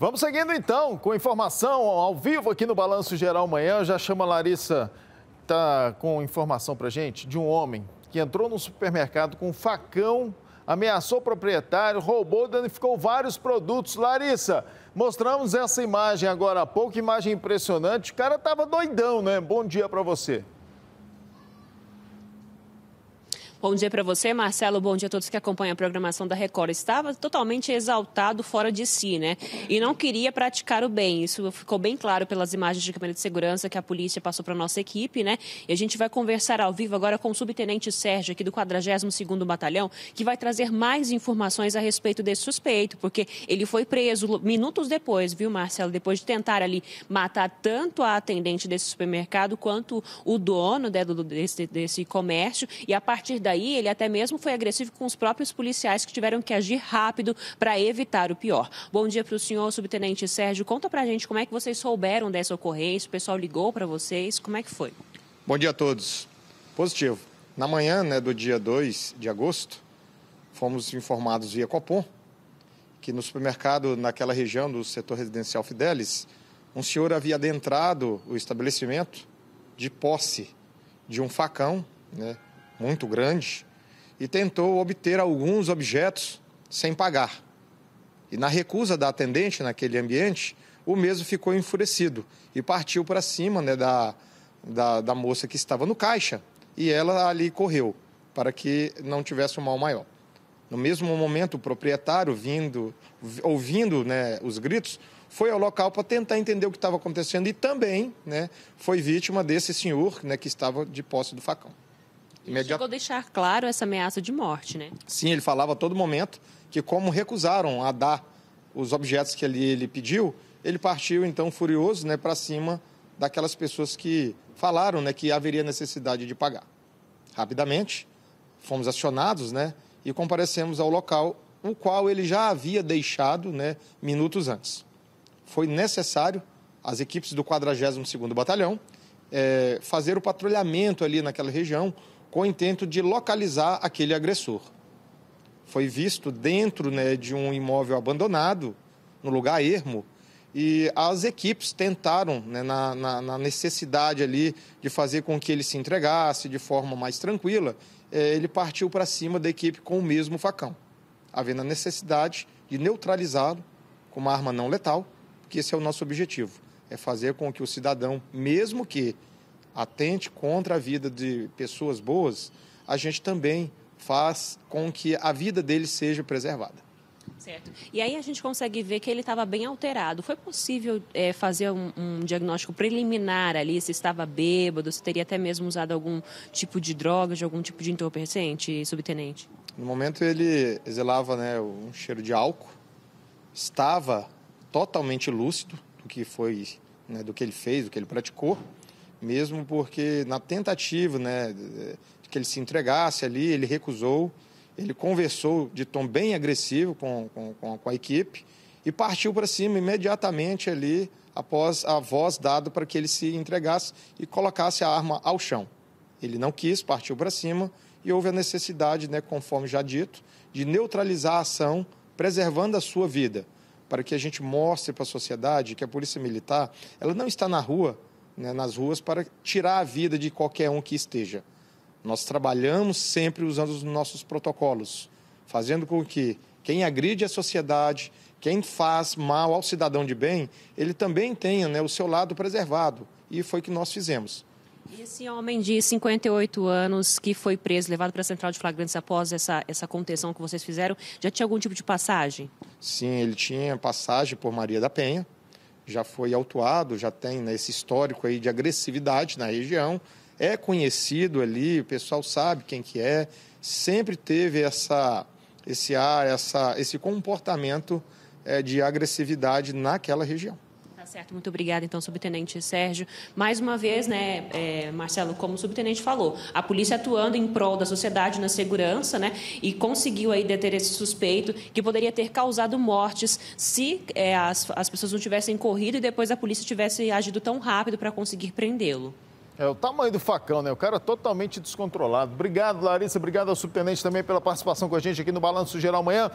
Vamos seguindo então com informação ao vivo aqui no Balanço Geral amanhã Já chama a Larissa, tá com informação para gente de um homem que entrou no supermercado com um facão, ameaçou o proprietário, roubou e danificou vários produtos. Larissa, mostramos essa imagem agora há pouco, imagem impressionante. O cara tava doidão, né? Bom dia para você. Bom dia para você, Marcelo. Bom dia a todos que acompanham a programação da Record. Estava totalmente exaltado, fora de si, né? E não queria praticar o bem. Isso ficou bem claro pelas imagens de câmera de segurança que a polícia passou para nossa equipe, né? E a gente vai conversar ao vivo agora com o subtenente Sérgio, aqui do 42 Batalhão, que vai trazer mais informações a respeito desse suspeito, porque ele foi preso minutos depois, viu, Marcelo? Depois de tentar ali matar tanto a atendente desse supermercado quanto o dono né, desse, desse comércio. E a partir da daí, ele até mesmo foi agressivo com os próprios policiais que tiveram que agir rápido para evitar o pior. Bom dia para o senhor, subtenente Sérgio. Conta para a gente como é que vocês souberam dessa ocorrência, o pessoal ligou para vocês, como é que foi? Bom dia a todos. Positivo. Na manhã né, do dia 2 de agosto, fomos informados via Copom que no supermercado naquela região do setor residencial Fidelis, um senhor havia adentrado o estabelecimento de posse de um facão, né, muito grande e tentou obter alguns objetos sem pagar. E na recusa da atendente naquele ambiente, o mesmo ficou enfurecido e partiu para cima né, da, da, da moça que estava no caixa e ela ali correu para que não tivesse um mal maior. No mesmo momento, o proprietário, vindo, ouvindo né, os gritos, foi ao local para tentar entender o que estava acontecendo e também né, foi vítima desse senhor né, que estava de posse do facão. Imediat... Chegou a deixar claro essa ameaça de morte, né? Sim, ele falava a todo momento que como recusaram a dar os objetos que ele, ele pediu, ele partiu então furioso, né, para cima daquelas pessoas que falaram, né, que haveria necessidade de pagar. Rapidamente fomos acionados, né, e comparecemos ao local o qual ele já havia deixado, né, minutos antes. Foi necessário as equipes do 42º Batalhão é, fazer o patrulhamento ali naquela região, com o intento de localizar aquele agressor. Foi visto dentro né, de um imóvel abandonado, no lugar ermo, e as equipes tentaram, né, na, na, na, necessidade ali de fazer com que ele se entregasse de forma mais tranquila, eh, ele partiu para cima da equipe com o mesmo facão, havendo a necessidade de neutralizá-lo com uma arma não letal, porque esse é o nosso objetivo, é fazer com que o cidadão, mesmo que atente contra a vida de pessoas boas, a gente também faz com que a vida dele seja preservada. Certo. E aí a gente consegue ver que ele estava bem alterado. Foi possível é, fazer um, um, diagnóstico preliminar ali, se estava bêbado, se teria até mesmo usado algum tipo de droga, de algum tipo de entorpecente, subtenente? No momento ele exalava né, um cheiro de álcool, estava totalmente lúcido do que foi, né, do que ele fez, do que ele praticou mesmo porque na tentativa né, de que ele se entregasse ali, ele recusou, ele conversou de tom bem agressivo com, com, com a equipe e partiu para cima imediatamente ali após a voz dada para que ele se entregasse e colocasse a arma ao chão. Ele não quis, partiu para cima e houve a necessidade, né, conforme já dito, de neutralizar a ação, preservando a sua vida, para que a gente mostre para a sociedade que a polícia militar ela não está na rua né, nas ruas para tirar a vida de qualquer um que esteja. Nós trabalhamos sempre usando os nossos protocolos, fazendo com que quem agride a sociedade, quem faz mal ao cidadão de bem, ele também tenha né, o seu lado preservado. E foi o que nós fizemos. E esse homem de 58 anos que foi preso, levado para a central de flagrantes após essa, essa contenção que vocês fizeram, já tinha algum tipo de passagem? Sim, ele tinha passagem por Maria da Penha, já foi autuado, já tem né, esse histórico aí de agressividade na região, é conhecido ali, o pessoal sabe quem que é, sempre teve essa, esse ar, essa, esse comportamento é, de agressividade naquela região certo, muito obrigada então, subtenente Sérgio. Mais uma vez, né, é, Marcelo, como o subtenente falou, a polícia atuando em prol da sociedade na segurança, né, e conseguiu aí deter esse suspeito que poderia ter causado mortes se é, as, as pessoas não tivessem corrido e depois a polícia tivesse agido tão rápido para conseguir prendê-lo. É o tamanho do facão, né? O cara é totalmente descontrolado. Obrigado, Larissa. Obrigado ao subtenente também pela participação com a gente aqui no Balanço Geral amanhã